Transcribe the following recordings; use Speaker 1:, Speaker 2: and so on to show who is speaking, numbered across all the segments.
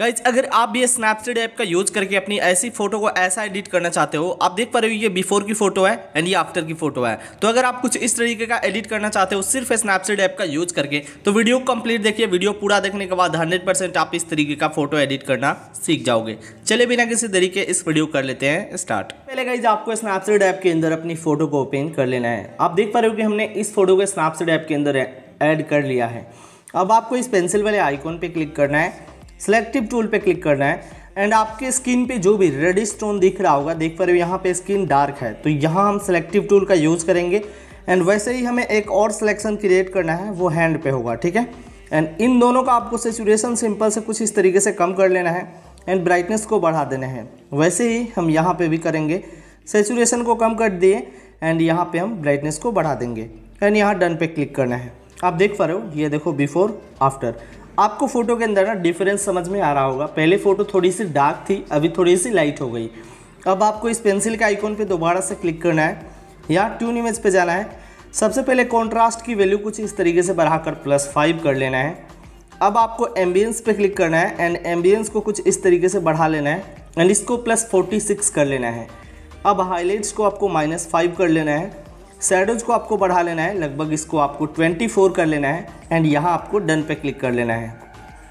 Speaker 1: guys अगर आप भी स्नैपसीड ऐप का यूज करके अपनी ऐसी फोटो को ऐसा एडिट करना चाहते हो आप देख पा रहे हो ये बिफोर की फोटो है एंड ये आफ्टर की फोटो है तो अगर आप कुछ इस तरीके का एडिट करना चाहते हो सिर्फ स्नैपसीड ऐप का यूज करके तो वीडियो कंप्लीट देखिए वीडियो पूरा देखने के बाद हंड्रेड आप इस तरीके का फोटो एडिट करना सीख जाओगे चले बिना किसी तरीके इस वीडियो कर लेते हैं स्टार्ट पहले गाइज आपको स्नैपसीड ऐप के अंदर अपनी फोटो को ओपन कर लेना है आप देख पा रहे हो कि हमने इस फोटो को स्नैपसीड ऐप के अंदर एड कर लिया है अब आपको इस पेंसिल वाले आइकॉन पर क्लिक करना है सिलेक्टिव टूल पे क्लिक करना है एंड आपके स्किन पे जो भी रेडिश स्टोन दिख रहा होगा देख पा रहे हो यहाँ पे स्किन डार्क है तो यहाँ हम सिलेक्टिव टूल का यूज़ करेंगे एंड वैसे ही हमें एक और सिलेक्शन क्रिएट करना है वो हैंड पे होगा ठीक है एंड इन दोनों का आपको सेचुरेशन सिंपल से कुछ इस तरीके से कम कर लेना है एंड ब्राइटनेस को बढ़ा देना है वैसे ही हम यहाँ पर भी करेंगे सेचुरेशन को कम कर दिए एंड यहाँ पर हम ब्राइटनेस को बढ़ा देंगे एंड यहाँ डन पे क्लिक करना है आप देख पा रहे हो ये देखो बिफोर आफ्टर आपको फ़ोटो के अंदर ना डिफरेंस समझ में आ रहा होगा पहले फ़ोटो थोड़ी सी डार्क थी अभी थोड़ी सी लाइट हो गई अब आपको इस पेंसिल के आइकॉन पे दोबारा से क्लिक करना है या ट्यून इमेज पे जाना है सबसे पहले कॉन्ट्रास्ट की वैल्यू कुछ इस तरीके से बढ़ाकर प्लस फाइव कर लेना है अब आपको एम्बियंस पे क्लिक करना है एंड एम्बियंस को कुछ इस तरीके से बढ़ा लेना है एंड इसको प्लस फोर्टी सिक्स कर लेना है अब हाईलाइट्स को आपको माइनस फाइव कर लेना है शेडोज़ को आपको बढ़ा लेना है लगभग इसको आपको 24 कर लेना है एंड यहाँ आपको डन पे क्लिक कर लेना है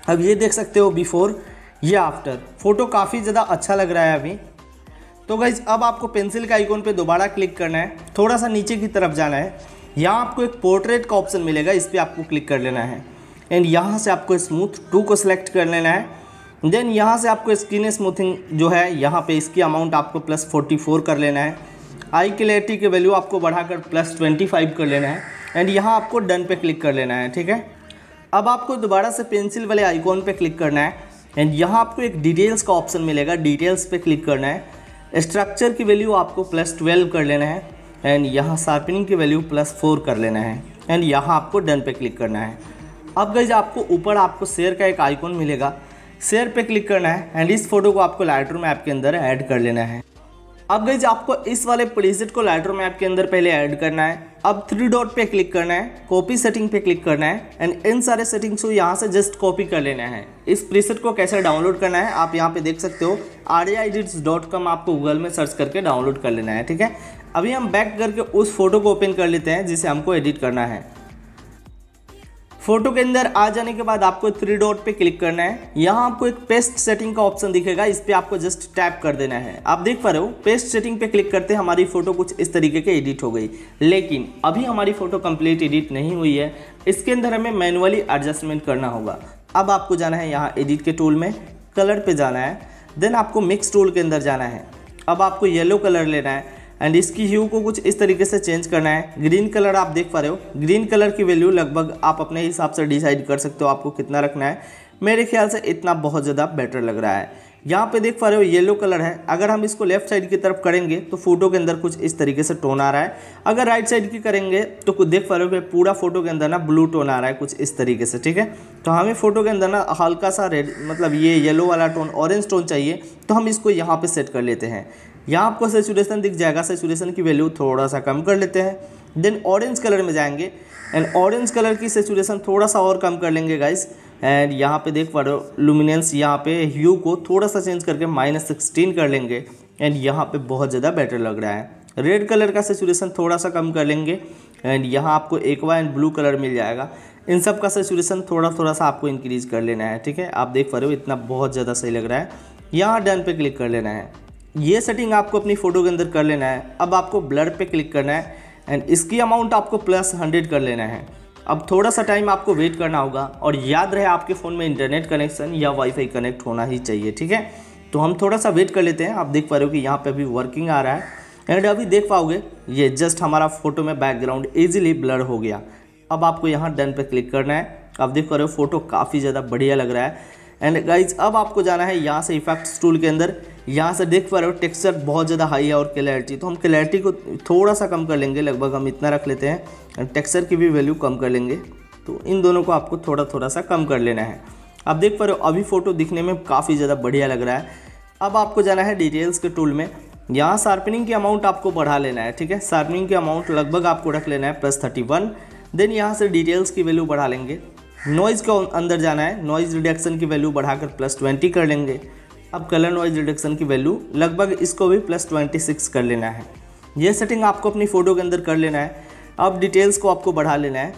Speaker 1: अब ये देख सकते हो बिफोर ये आफ्टर फ़ोटो काफ़ी ज़्यादा अच्छा लग रहा है अभी तो गाइज अब आपको पेंसिल के आइकॉन पे दोबारा क्लिक करना है थोड़ा सा नीचे की तरफ जाना है यहाँ आपको एक पोर्ट्रेट का ऑप्शन मिलेगा इस पर आपको क्लिक कर लेना है एंड यहाँ से आपको स्मूथ टू को सिलेक्ट कर लेना है देन यहाँ से आपको स्किन स्मूथिंग जो है यहाँ पे इसकी अमाउंट आपको प्लस फोर्टी फोर कर लेना है आई क्लियरिटी की वैल्यू आपको बढ़ाकर प्लस ट्वेंटी फाइव कर लेना है एंड यहाँ आपको डन पे क्लिक कर लेना है ठीक है अब आपको दोबारा से पेंसिल वाले आइकॉन पे क्लिक करना है एंड यहाँ आपको एक डिटेल्स का ऑप्शन मिलेगा डिटेल्स पे क्लिक करना है स्ट्रक्चर की वैल्यू आपको प्लस ट्वेल्व कर लेना है एंड यहाँ शार्पनिंग की वैल्यू प्लस फोर कर लेना है एंड यहाँ आपको डन पे क्लिक करना है अब गई आपको ऊपर आपको शेयर का एक आइकॉन मिलेगा शेयर पे क्लिक करना है एंड इस फोटो को आपको लाइटर में ऐप के अंदर ऐड कर लेना है अब गई आपको इस वाले प्रीसेट को लाइटर मैप के अंदर पहले ऐड करना है अब थ्री डॉट पे क्लिक करना है कॉपी सेटिंग पे क्लिक करना है एंड इन सारे सेटिंग्स को यहाँ से जस्ट कॉपी कर लेना है इस प्रीसेट को कैसे डाउनलोड करना है आप यहाँ पे देख सकते हो आर डॉट कॉम आपको गूगल में सर्च करके डाउनलोड कर लेना है ठीक है अभी हम बैक करके उस फोटो को ओपन कर लेते हैं जिसे हमको एडिट करना है फोटो के अंदर आ जाने के बाद आपको थ्री डॉट पे क्लिक करना है यहाँ आपको एक पेस्ट सेटिंग का ऑप्शन दिखेगा इस पर आपको जस्ट टैप कर देना है आप देख पा रहे हो पेस्ट सेटिंग पे क्लिक करते हमारी फोटो कुछ इस तरीके के एडिट हो गई लेकिन अभी हमारी फोटो कंप्लीट एडिट नहीं हुई है इसके अंदर हमें मैनुअली एडजस्टमेंट करना होगा अब आपको जाना है यहाँ एडिट के टूल में कलर पर जाना है देन आपको मिक्स टूल के अंदर जाना है अब आपको येलो कलर लेना है एंड इसकी ह्यू को कुछ इस तरीके से चेंज करना है ग्रीन कलर आप देख पा रहे हो ग्रीन कलर की वैल्यू लगभग आप अपने हिसाब से डिसाइड कर सकते हो आपको कितना रखना है मेरे ख्याल से इतना बहुत ज़्यादा बेटर लग रहा है यहाँ पे देख पा रहे हो येलो कलर है अगर हम इसको लेफ्ट साइड की तरफ करेंगे तो फोटो के अंदर कुछ इस तरीके से टोन आ रहा है अगर राइट साइड की करेंगे तो कुछ देख पा रहे हो पूरा फोटो के अंदर ना ब्लू टोन आ रहा है कुछ इस तरीके से ठीक है तो हमें फोटो के अंदर ना हल्का सा रेड मतलब ये येलो वाला टोन ऑरेंज टोन चाहिए तो हम इसको यहाँ पर सेट कर लेते हैं यहाँ आपको सेचुरेशन दिख जाएगा सेचुरेशन की वैल्यू थोड़ा सा कम कर लेते हैं देन ऑरेंज कलर में जाएंगे एंड ऑरेंज कलर की सेचुरेशन थोड़ा सा और कम कर लेंगे गाइस एंड यहाँ पे देख पा रहे हो लुमिनेंस यहाँ पे ह्यू को थोड़ा सा चेंज करके माइनस सिक्सटीन कर लेंगे एंड यहाँ पे बहुत ज़्यादा बेटर लग रहा है रेड कलर का सेचुरेशन थोड़ा सा कम कर लेंगे एंड यहाँ आपको एकवा एंड ब्लू कलर मिल जाएगा इन सब का सेचुरेशन थोड़ा थोड़ा सा आपको इंक्रीज कर लेना है ठीक है आप देख पा रहे हो इतना बहुत ज़्यादा सही लग रहा है यहाँ डन पे क्लिक कर लेना है ये सेटिंग आपको अपनी फ़ोटो के अंदर कर लेना है अब आपको ब्लर पे क्लिक करना है एंड इसकी अमाउंट आपको प्लस हंड्रेड कर लेना है अब थोड़ा सा टाइम आपको वेट करना होगा और याद रहे आपके फ़ोन में इंटरनेट कनेक्शन या वाईफाई कनेक्ट होना ही चाहिए ठीक है तो हम थोड़ा सा वेट कर लेते हैं आप देख पा रहे हो कि यहाँ पर अभी वर्किंग आ रहा है एंड अभी देख पाओगे ये जस्ट हमारा फ़ोटो में बैकग्राउंड ईजिली ब्लर हो गया अब आपको यहाँ डन पे क्लिक करना है आप देख पा रहे हो फोटो काफ़ी ज़्यादा बढ़िया लग रहा है एंड गाइज अब आपको जाना है यहाँ से इफेक्ट्स टूल के अंदर यहाँ से देख पा रहे हो टेक्सचर बहुत ज़्यादा हाई है और क्लैरिटी तो हम क्लैरिटी को थोड़ा सा कम कर लेंगे लगभग हम इतना रख लेते हैं एंड टेक्सचर की भी वैल्यू कम कर लेंगे तो इन दोनों को आपको थोड़ा थोड़ा सा कम कर लेना है आप देख पा रहे हो अभी फ़ोटो दिखने में काफ़ी ज़्यादा बढ़िया लग रहा है अब आपको जाना है डिटेल्स के टूल में यहाँ शार्पनिंग की अमाउंट आपको बढ़ा लेना है ठीक है शार्पनिंग की अमाउंट लगभग आपको रख लेना है प्लस थर्टी वन देन यहाँ से डिटेल्स की वैल्यू बढ़ा लेंगे नॉइज़ के अंदर जाना है नॉइज़ रिडक्शन की वैल्यू बढ़ाकर प्लस ट्वेंटी कर लेंगे अब कलर नॉइज रिडक्शन की वैल्यू लगभग इसको भी प्लस ट्वेंटी सिक्स कर लेना है ये सेटिंग आपको अपनी फ़ोटो के अंदर कर लेना है अब डिटेल्स को आपको बढ़ा लेना है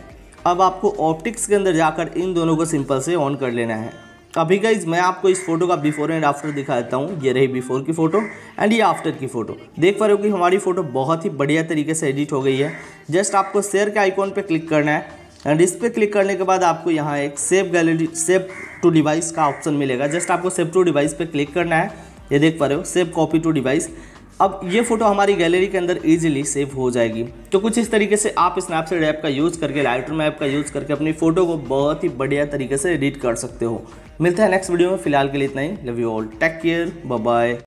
Speaker 1: अब आपको ऑप्टिक्स के अंदर जाकर इन दोनों को सिंपल से ऑन कर लेना है अभी गाइज मैं आपको इस फोटो का बिफोर एंड आफ्टर दिखा देता हूँ ये रही बिफोर की फ़ोटो एंड ये आफ्टर की फ़ोटो देख पा रहे हो कि हमारी फ़ोटो बहुत ही बढ़िया तरीके से एडिट हो गई है जस्ट आपको शेयर के आइकॉन पर क्लिक करना है एंड इस पर क्लिक करने के बाद आपको यहाँ एक save gallery save to device का ऑप्शन मिलेगा जस्ट आपको सेव टू डिवाइस पर क्लिक करना है ये देख पा रहे हो सेव कॉपी टू डिवाइस अब ये फ़ोटो हमारी गैलरी के अंदर इजीली सेव हो जाएगी तो कुछ इस तरीके से आप स्नैपसीड ऐप का यूज़ करके लाइटरूम ऐप का यूज़ करके अपनी फ़ोटो को बहुत ही बढ़िया तरीके से एडिट कर सकते हो मिलते हैं नेक्स्ट वीडियो में फिलहाल के लिए इतना ही love you all take care bye